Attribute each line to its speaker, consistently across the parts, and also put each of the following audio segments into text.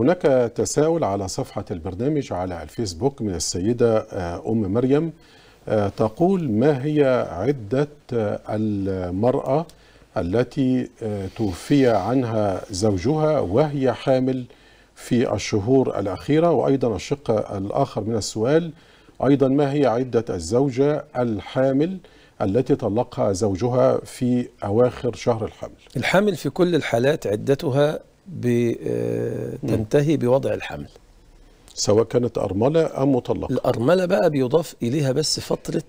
Speaker 1: هناك تساؤل على صفحة البرنامج على الفيسبوك من السيدة آه، أم مريم آه، تقول ما هي عدة آه، المرأة التي توفي عنها زوجها وهي حامل في الشهور الأخيرة وأيضا الشق الآخر من السؤال أيضا ما هي عدة الزوجة الحامل التي طلقها زوجها في أواخر
Speaker 2: شهر الحمل الحامل في كل الحالات عدتها بتنتهي آه، بوضع الحمل سواء كانت أرملة أم مطلقة الأرملة بقى بيضاف إليها بس فترة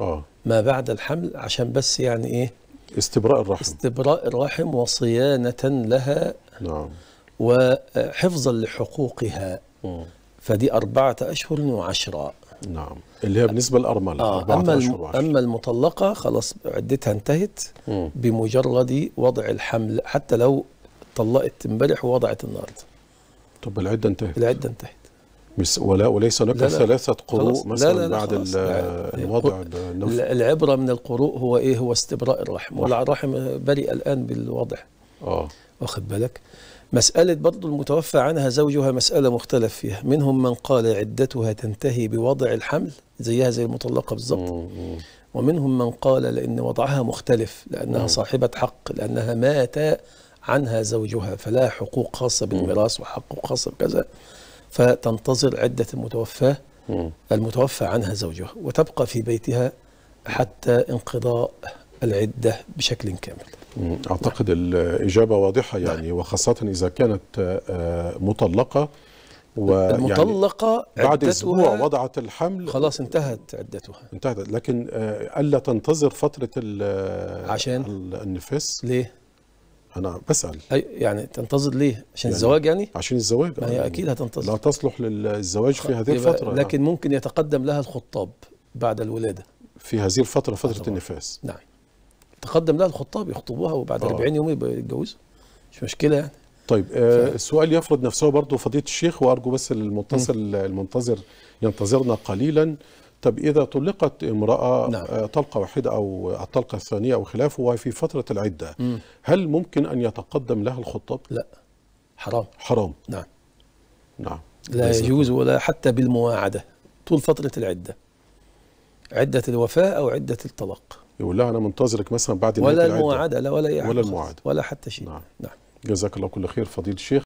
Speaker 2: آه. ما بعد الحمل عشان بس يعني إيه استبراء الرحم استبراء الرحم وصيانة لها نعم وحفظا لحقوقها فدي أربعة أشهر وعشرة نعم اللي هي بالنسبة للأرملة آه. أربعة أما, أشهر وعشرة. أما المطلقة خلاص عدتها انتهت مم. بمجرد وضع الحمل حتى لو طلقت امبارح ووضعت النهارده طب العده انتهت العده انتهت
Speaker 1: ولا وليس لك ثلاثة قروء مثلا لا لا لا بعد الوضع لا.
Speaker 2: العبرة من القروء هو ايه هو استبراء الرحم والرحم بريء الآن بالوضع اه واخد بالك مسألة برضو المتوفى عنها زوجها مسألة مختلف فيها منهم من قال عدتها تنتهي بوضع الحمل زيها زي المطلقة بالظبط ومنهم من قال لأن وضعها مختلف لأنها صاحبة حق لأنها مات عنها زوجها فلا حقوق خاصة بالميراث وحقوق خاصة بكذا فتنتظر عدة المتوفاة المتوفى عنها زوجها وتبقى في بيتها حتى انقضاء العدة بشكل كامل
Speaker 1: أعتقد نعم. الإجابة واضحة نعم. يعني نعم. وخاصة إذا كانت آه، مطلقة المطلقة يعني بعد اسبوع وضعت الحمل خلاص انتهت عدتها انتهت لكن آه، الا تنتظر فتره عشان النفس ليه؟ انا بسال أي يعني تنتظر ليه عشان يعني الزواج يعني عشان الزواج ما هي آه. اكيد هتنتظر
Speaker 2: لا تصلح للزواج في طيب، هذه الفتره لكن يعني. ممكن يتقدم لها الخطاب بعد الولاده في هذه الفتره
Speaker 1: فتره طبعا. النفاس نعم
Speaker 2: تقدم لها الخطاب يخطبوها وبعد آه. 40 يوم يبقى يتجوزوا مش مشكله يعني طيب آه السؤال يفرض نفسه برضه
Speaker 1: فضيله الشيخ وارجو بس المتصل المنتظر ينتظرنا قليلا طب إذا طلقت امرأة نعم. آه، طلقة واحدة أو الطلقة الثانية أو خلافه وهي في فترة العدة م. هل ممكن أن يتقدم لها الخطاب؟ لا حرام حرام نعم
Speaker 2: نعم لا يجوز ولا حتى بالمواعدة طول فترة العدة عدة الوفاة أو عدة الطلاق يقول لها أنا منتظرك مثلا بعد ولا المواعدة لا ولا ولا المواعدة
Speaker 1: ولا حتى شيء نعم, نعم. جزاك الله كل خير فضيل الشيخ